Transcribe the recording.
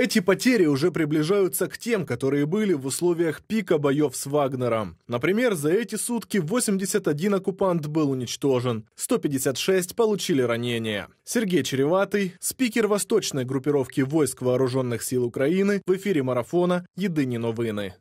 Эти потери уже приближаются к тем, которые были в условиях пика боев с Вагнером. Например, за эти сутки 81 оккупант был уничтожен, 156 получили ранения. Сергей Череватый, спикер восточной группировки войск вооруженных сил Украины в эфире марафона «Едині новины».